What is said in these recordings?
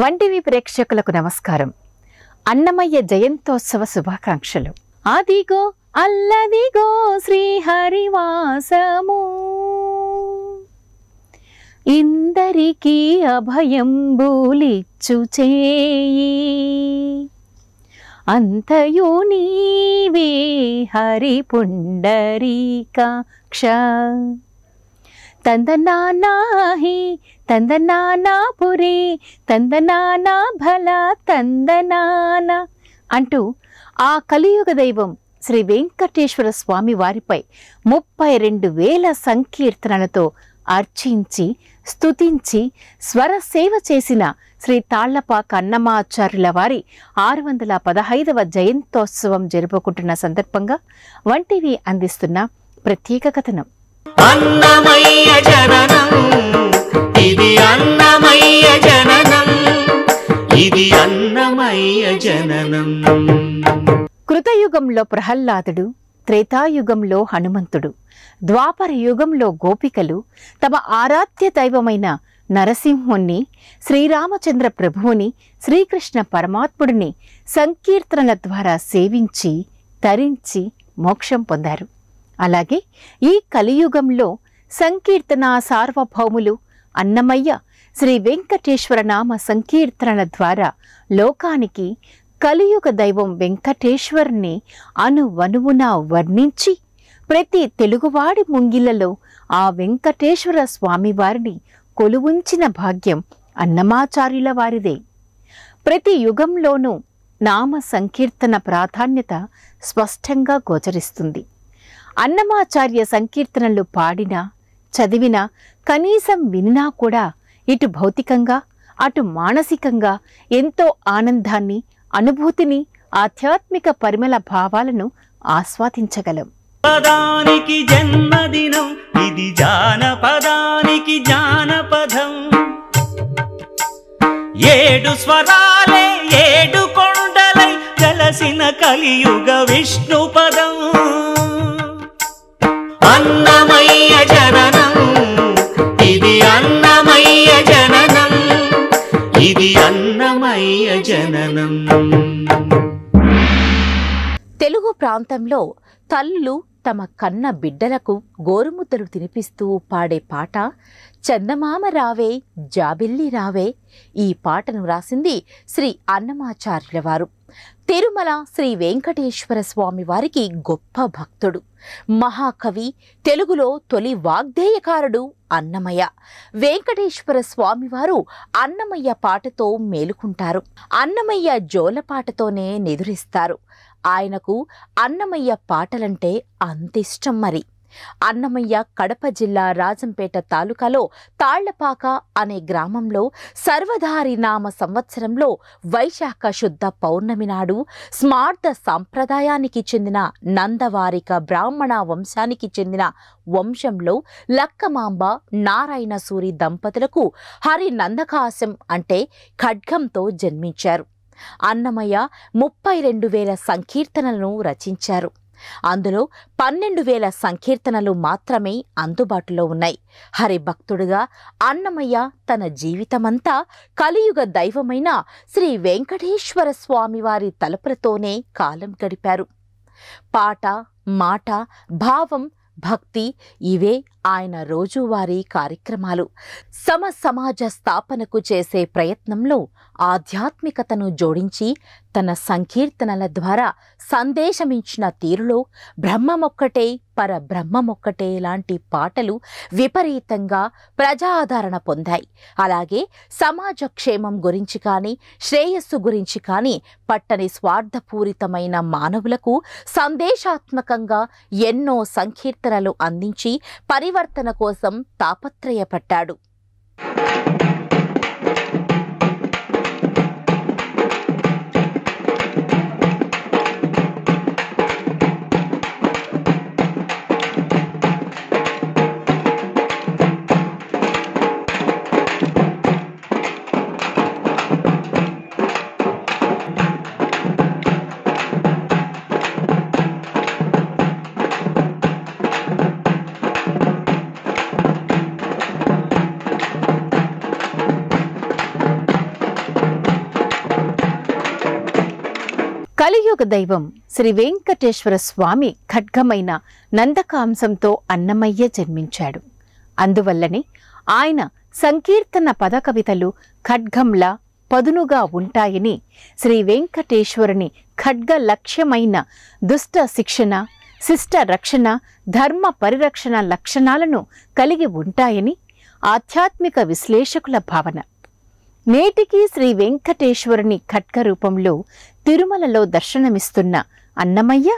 వంటివి ప్రేక్షకులకు నమస్కారం అన్నమయ్య జయంతోత్సవ శుభాకాంక్షలు అదిగో అల్లదిగో శ్రీహరివాసము ఇందరికీ అభయం బూలిచ్చు చేయి అంతయు నీవే హరి పుండరీకాక్ష ತಂದನಾನಾಹಿ ತಂದನಾನಾಪುರಿ ತಂದನಾನಾ భల ತಂದನಾನ అంటూ ఆ కలియుగ దైవం శ్రీ వెంకటేశ్వర స్వామి వారిపై ముప్పై రెండు వేల సంకీర్తనలతో అర్చించి స్తుతించి స్వర సేవ చేసిన శ్రీ తాళ్లపాక అన్నమాచార్యుల వారి ఆరు వందల పదహైదవ జయంతోత్సవం జరుపుకుంటున్న సందర్భంగా వంటివి అందిస్తున్న ప్రత్యేక కథనం కృతయుగంలో ప్రహ్లాదుడు త్రేతాయుగంలో హనుమంతుడు ద్వాపర యుగంలో గోపికలు తమ ఆరాధ్య దైవమైన నరసింహుణ్ణి శ్రీరామచంద్ర ప్రభువుని శ్రీకృష్ణ పరమాత్ముడిని సంకీర్తనల ద్వారా సేవించి తరించి మోక్షం పొందారు అలాగే ఈ కలియుగంలో సంకీర్తన సార్వభౌములు అన్నమయ్య శ్రీ వెంకటేశ్వర నామ సంకీర్తనల ద్వారా లోకానికి కలియుగ దైవం వెంకటేశ్వర్ని అనువనువునా వర్ణించి ప్రతి తెలుగువాడి ముంగిలలో ఆ వెంకటేశ్వర స్వామివారిని కొలువుంచిన భాగ్యం అన్నమాచార్యుల వారిదే ప్రతి యుగంలోనూ నామ సంకీర్తన ప్రాధాన్యత స్పష్టంగా గోచరిస్తుంది అన్నమాచార్య సంకీర్తనలు పాడినా చదివినా కనీసం వినినా కూడా ఇటు భౌతికంగా అటు మానసికంగా ఎంతో ఆనందాన్ని అనుభూతిని ఆధ్యాత్మిక పరిమళ భావాలను ఆస్వాదించగలం పదానికి జన్మదినం ఏడు స్వరాలే ఏడు కొండలై కలసిన కలియుగ విష్ణు పదం తెలుగు ప్రాంతంలో తల్లులు తమ కన్న బిడ్డలకు గోరుముద్దలు తినిపిస్తూ పాడే పాట చందమామ రావే జాబిల్లి రావే ఈ పాటను రాసింది శ్రీ అన్నమాచార్యుల వారు తిరుమల శ్రీ వెంకటేశ్వర స్వామి వారికి గొప్ప భక్తుడు మహాకవి తెలుగులో తొలి వాగ్దేయకారుడు అన్నమయ్య వెంకటేశ్వర స్వామివారు అన్నమయ్య పాటతో మేలుకుంటారు అన్నమయ్య జోలపాటతోనే నిదురిస్తారు ఆయనకు అన్నమయ్య పాటలంటే అంతిష్టం మరి అన్నమయ్య కడప జిల్లా రాజంపేట తాలూకాలో తాళ్లపాక అనే గ్రామంలో సర్వధారి నామ సంవత్సరంలో వైశాఖ శుద్ధ పౌర్ణమి నాడు స్మార్థ సాంప్రదాయానికి చెందిన నందవారిక బ్రాహ్మణ వంశానికి చెందిన వంశంలో లక్కమాంబ నారాయణ సూరి దంపతులకు హరి నందకాశం అంటే ఖడ్గంతో జన్మించారు అన్నమయ్య ముప్పై రెండు వేల సంకీర్తనలను రచించారు అందులో పన్నెండు వేల సంకీర్తనలు మాత్రమే అందుబాటులో ఉన్నాయి హరిభక్తుడుగా అన్నమయ్య తన జీవితమంతా కలియుగ దైవమైన శ్రీ వెంకటేశ్వర స్వామివారి తలుపులతోనే కాలం గడిపారు పాట మాట భావం భక్తి ఇవే ఆయన రోజువారీ కార్యక్రమాలు సమ సమాజ స్థాపనకు చేసే ప్రయత్నంలో ఆధ్యాత్మికతను జోడించి తన సంకీర్తనల ద్వారా సందేశమించిన తీరులో బ్రహ్మమొక్కటే పరబ్రహ్మమొక్కటే లాంటి పాటలు విపరీతంగా ప్రజాదరణ పొందాయి అలాగే సమాజక్షేమం గురించి కానీ శ్రేయస్సు గురించి కానీ పట్టని స్వార్థపూరితమైన మానవులకు సందేశాత్మకంగా ఎన్నో సంకీర్తనలు అందించి పరివర్తన కోసం తాపత్రయపడ్డాడు కలియుగ దైవం శ్రీ వెంకటేశ్వర స్వామి ఖడ్గమైన నందకాంశంతో అన్నమయ్య జన్మించాడు అందువల్లనే ఆయన సంకీర్తన పదకవితలు ఖడ్గంలా పదునుగా ఉంటాయని శ్రీ వెంకటేశ్వరుని ఖడ్గ లక్ష్యమైన దుష్ట శిక్షణ శిష్ట రక్షణ ధర్మ పరిరక్షణ లక్షణాలను కలిగి ఉంటాయని ఆధ్యాత్మిక విశ్లేషకుల భావన నేటికి శ్రీ వెంకటేశ్వరుని ఖట్క రూపంలో తిరుమలలో దర్శనమిస్తున్న అన్నమయ్య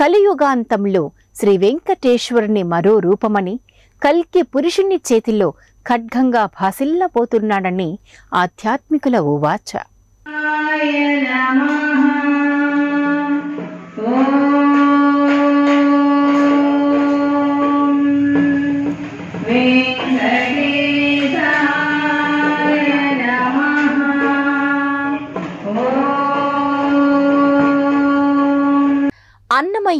కలియుగాంతంలో శ్రీ వెంకటేశ్వరుని మరో రూపమని కల్కి పురుషుని చేతిలో ఖడ్గంగా భాసిల్లబోతున్నాడని ఆధ్యాత్మికుల ఓవాచ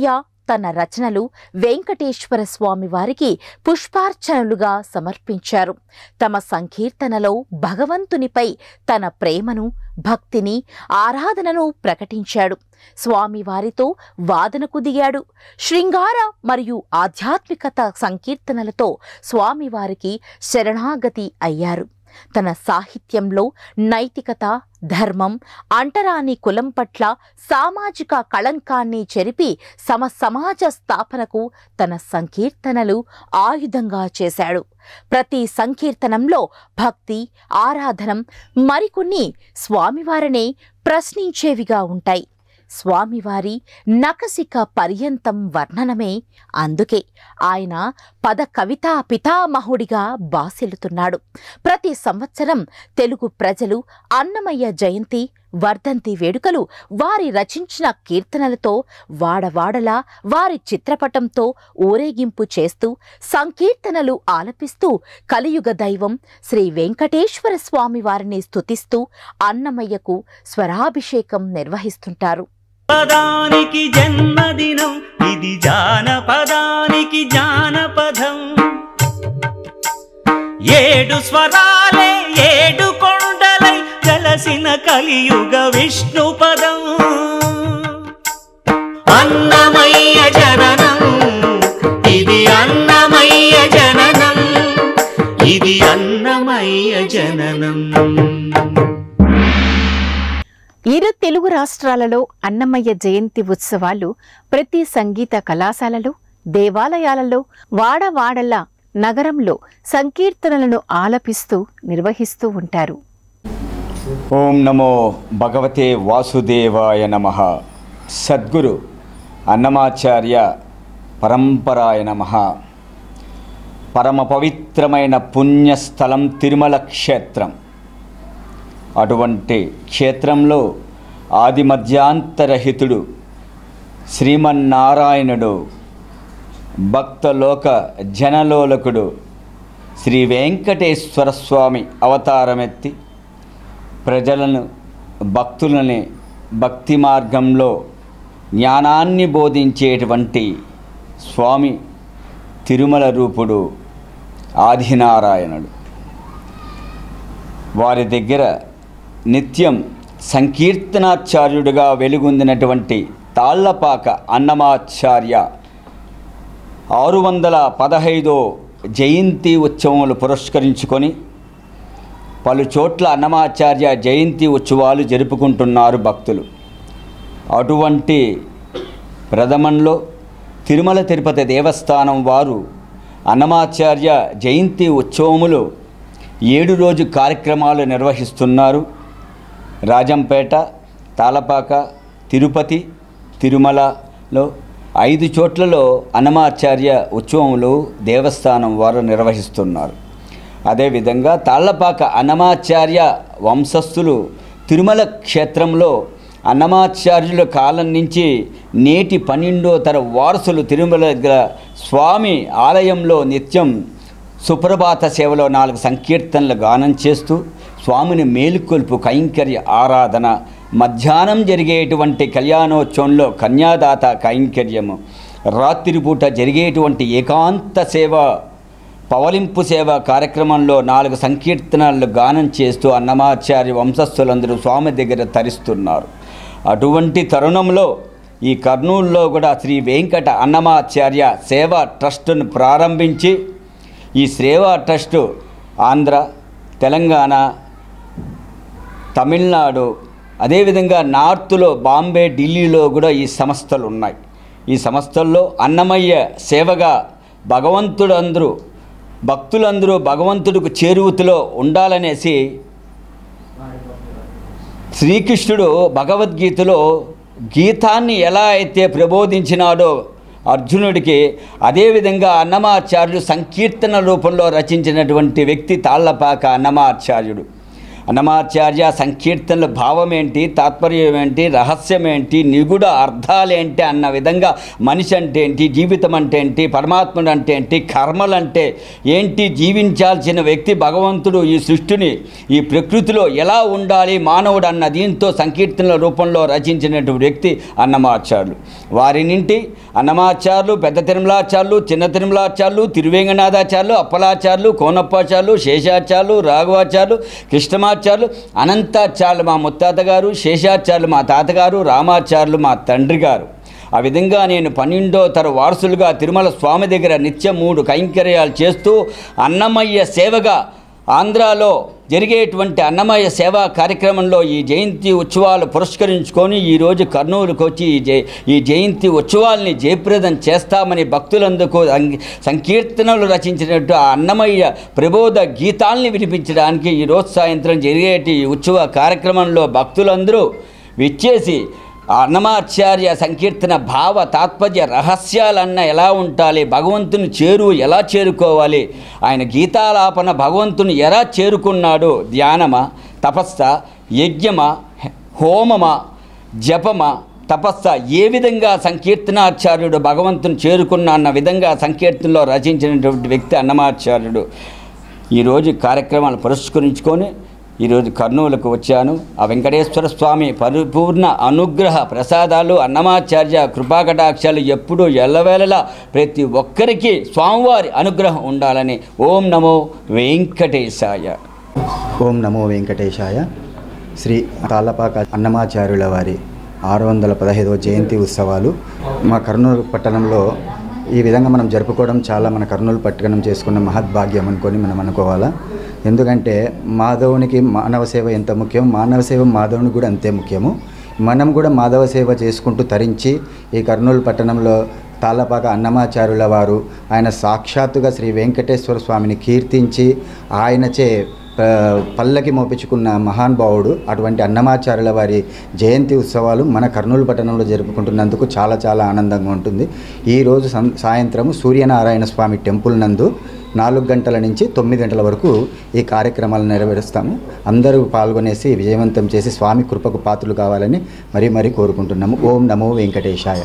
కన్నయ్య తన రచనలు వెంకటేశ్వర స్వామి వారికి పుష్పార్చనలుగా సమర్పించారు తమ సంకీర్తనలో భగవంతునిపై తన ప్రేమను భక్తిని ఆరాధనను ప్రకటించాడు స్వామివారితో వాదనకు దిగాడు శృంగార మరియు ఆధ్యాత్మికత సంకీర్తనలతో స్వామివారికి శరణాగతి అయ్యారు తన సాహిత్యంలో నైతికత ధర్మం అంటరాని కులం పట్ల సామాజిక కళంకాన్ని చెరిపి సమ సమాజ స్థాపనకు తన సంకీర్తనలు ఆయుధంగా చేశాడు ప్రతి సంకీర్తనంలో భక్తి ఆరాధనం మరికొన్ని స్వామివారనే ప్రశ్నించేవిగా ఉంటాయి స్వామివారి నకసిక పర్యంతం వర్ణనమే అందుకే ఆయన పద కవితా పితామహుడిగా బాసిల్లుతున్నాడు ప్రతి సంవత్సరం తెలుగు ప్రజలు అన్నమయ్య జయంతి వర్ధంతి వేడుకలు వారి రచించిన కీర్తనలతో వాడవాడలా వారి చిత్రపటంతో ఊరేగింపు చేస్తూ సంకీర్తనలు ఆలపిస్తూ కలియుగ దైవం శ్రీ వెంకటేశ్వర స్వామి వారిని అన్నమయ్యకు స్వరాభిషేకం నిర్వహిస్తుంటారు పదానికి జన్మదినం ఇది జానపదానికి జానపదం ఏడు స్వరాలే ఏడు కొండలై కలసిన కలియుగ విష్ణు పదం అన్నమయ్య జననం ఇది అన్నమయ్య జననం ఇది అన్నమయ్య జననం ఇరు తెలుగు రాష్ట్రాలలో అన్నమయ్య జయంతి ఉత్సవాలు ప్రతి సంగీత కళాశాలలో దేవాలయాలలో వాడవాడల్లా నగరంలో సంకీర్తనలను ఆలపిస్తూ నిర్వహిస్తూ ఉంటారు ఓం నమో భగవతే వాసుదేవాయ నమ సద్గురు అన్నమాచార్య పరంపరాయ నమ పరమ పవిత్రమైన పుణ్యస్థలం తిరుమల క్షేత్రం అటువంటి క్షేత్రంలో ఆది మధ్యాంతరహితుడు శ్రీమన్నారాయణుడు భక్తలోక జనలోలకుడు శ్రీ వెంకటేశ్వర స్వామి అవతారమెత్తి ప్రజలను భక్తులని భక్తి మార్గంలో జ్ఞానాన్ని బోధించేటువంటి స్వామి తిరుమల రూపుడు ఆదినారాయణుడు వారి దగ్గర నిత్యం సంకీర్తనాచార్యుడిగా వెలుగొందినటువంటి తాళ్లపాక అన్నమాచార్య ఆరు వందల పదహైదో జయంతి ఉత్సవములు పురస్కరించుకొని పలు చోట్ల అన్నమాచార్య జయంతి ఉత్సవాలు జరుపుకుంటున్నారు భక్తులు అటువంటి ప్రథమంలో తిరుమల తిరుపతి దేవస్థానం వారు అన్నమాచార్య జయంతి ఉత్సవములు ఏడు రోజు కార్యక్రమాలు నిర్వహిస్తున్నారు రాజంపేట తాలపాక తిరుపతి తిరుమలలో ఐదు చోట్లలో అనమాచార్య ఉత్సవములు దేవస్థానం వారు నిర్వహిస్తున్నారు అదేవిధంగా తాళ్లపాక అన్నమాచార్య వంశస్థులు తిరుమల క్షేత్రంలో అన్నమాచార్యుల కాలం నుంచి నేటి పన్నెండో తర వారసులు తిరుమల దగ్గర స్వామి ఆలయంలో నిత్యం సుప్రభాత సేవలో నాలుగు సంకీర్తనలు గానం చేస్తూ స్వామిని మేలుకొల్పు కైంకర్య ఆరాధన మధ్యాహ్నం జరిగేటువంటి కళ్యాణోత్సవంలో కన్యాదాత కైంకర్యము రాత్రిపూట జరిగేటువంటి ఏకాంత సేవ పవలింపు సేవ కార్యక్రమంలో నాలుగు సంకీర్తనలు గానం చేస్తూ అన్నమాచార్య వంశస్థులందరూ స్వామి దగ్గర తరిస్తున్నారు అటువంటి తరుణంలో ఈ కర్నూలులో కూడా శ్రీ వెంకట అన్నమాచార్య సేవా ట్రస్టును ప్రారంభించి ఈ సేవా ట్రస్టు ఆంధ్ర తెలంగాణ తమిళనాడు అదేవిధంగా నార్త్లో బాంబే ఢిల్లీలో కూడా ఈ సంస్థలు ఉన్నాయి ఈ సంస్థల్లో అన్నమయ్య సేవగా భగవంతుడు అందరూ భక్తులందరూ భగవంతుడికి చేరువతిలో ఉండాలనేసి శ్రీకృష్ణుడు భగవద్గీతలో గీతాన్ని ఎలా అయితే ప్రబోధించినాడో అర్జునుడికి అదేవిధంగా అన్నమాచార్యుడు సంకీర్తన రూపంలో రచించినటువంటి వ్యక్తి తాళ్లపాక అన్నమాచార్యుడు అన్నమాచార్య సంకీర్తనల భావం ఏంటి తాత్పర్యం ఏంటి రహస్యం ఏంటి నిగూఢ అర్థాలేంటి అన్న విధంగా మనిషి అంటే ఏంటి జీవితం అంటే ఏంటి పరమాత్ముడు అంటే ఏంటి కర్మలంటే ఏంటి జీవించాల్సిన వ్యక్తి భగవంతుడు ఈ సృష్టిని ఈ ప్రకృతిలో ఎలా ఉండాలి మానవుడు అన్న దీంతో సంకీర్తనల రూపంలో రచించినటువంటి వ్యక్తి అన్నమాచార్యులు వారినింటి అన్నమాచార్యులు పెద్ద తిరుమలాచార్యులు చిన్న తిరుమలాచార్యులు తిరువేంగనాథాచార్యులు అప్పలాచార్యులు కోనప్పాచార్యులు శేషాచార్యులు రాఘవాచార్యులు కృష్ణమా శంకరాచార్యులు అనంతాచార్యులు మా ముత్తాత గారు శేషాచార్యులు మా తాతగారు రామాచార్యులు మా తండ్రి గారు ఆ విధంగా నేను పన్నెండో తర వారసులుగా తిరుమల స్వామి దగ్గర నిత్యం మూడు కైంకర్యాలు చేస్తూ అన్నమయ్య సేవగా ఆంధ్రాలో జరిగేటువంటి అన్నమయ్య సేవా కార్యక్రమంలో ఈ జయంతి ఉత్సవాలు పురస్కరించుకొని ఈరోజు కర్నూలుకు వచ్చి ఈ జయ ఈ జయంతి ఉత్సవాల్ని జయప్రదం చేస్తామని భక్తులందుకు సంకీర్తనలు రచించినట్టు ఆ అన్నమయ్య ప్రబోధ గీతాల్ని వినిపించడానికి ఈరోజు సాయంత్రం జరిగేటి ఈ ఉత్సవ కార్యక్రమంలో భక్తులందరూ విచ్చేసి అన్నమాచార్య సంకీర్తన భావ తాత్పర్య రహస్యాలన్న ఎలా ఉండాలి భగవంతుని చేరు ఎలా చేరుకోవాలి ఆయన గీతాలాపన భగవంతుని ఎలా చేరుకున్నాడు ధ్యానమా తపస్స యజ్ఞమా హోమమా జపమా తపస్స ఏ విధంగా సంకీర్తనాచార్యుడు భగవంతుని చేరుకున్నా అన్న విధంగా సంకీర్తనలో రచించినటువంటి వ్యక్తి అన్నమాచార్యుడు ఈరోజు కార్యక్రమాలు పురస్కరించుకొని ఈరోజు కర్నూలుకు వచ్చాను ఆ వెంకటేశ్వర స్వామి పరిపూర్ణ అనుగ్రహ ప్రసాదాలు అన్నమాచార్య కృపాకటాక్షాలు ఎప్పుడూ ఎల్లవేళలా ప్రతి ఒక్కరికి స్వామివారి అనుగ్రహం ఉండాలని ఓం నమో వెంకటేశాయ ఓం నమో వెంకటేశాయ శ్రీ తాళ్ళపాక అన్నమాచార్యుల వారి ఆరు వందల పదహైదవ జయంతి ఉత్సవాలు మా కర్నూలు పట్టణంలో ఈ విధంగా మనం జరుపుకోవడం చాలా మన కర్నూలు పట్టణం చేసుకున్న మహద్భాగ్యం అనుకొని మనం అనుకోవాలా ఎందుకంటే మాధవునికి మానవ సేవ ఎంత ముఖ్యం మానవ సేవ మాధవునికి కూడా అంతే ముఖ్యము మనం కూడా మాధవ సేవ చేసుకుంటూ తరించి ఈ కర్నూలు పట్టణంలో తాళ్ళపాక అన్నమాచారుల వారు ఆయన సాక్షాత్తుగా శ్రీ వెంకటేశ్వర స్వామిని కీర్తించి ఆయనచే పల్లకి మోపించుకున్న మహానుభావుడు అటువంటి అన్నమాచారుల వారి జయంతి ఉత్సవాలు మన కర్నూలు పట్టణంలో జరుపుకుంటున్నందుకు చాలా చాలా ఆనందంగా ఉంటుంది ఈరోజు సాయంత్రం సూర్యనారాయణ స్వామి టెంపుల్ నందు నాలుగు గంటల నుంచి తొమ్మిది గంటల వరకు ఈ కార్యక్రమాలు నెరవేరుస్తాము అందరూ పాల్గొనేసి విజయవంతం చేసి స్వామి కృపకు పాత్రలు కావాలని మరీ మరీ కోరుకుంటున్నాము ఓం నమో వెంకటేశాయ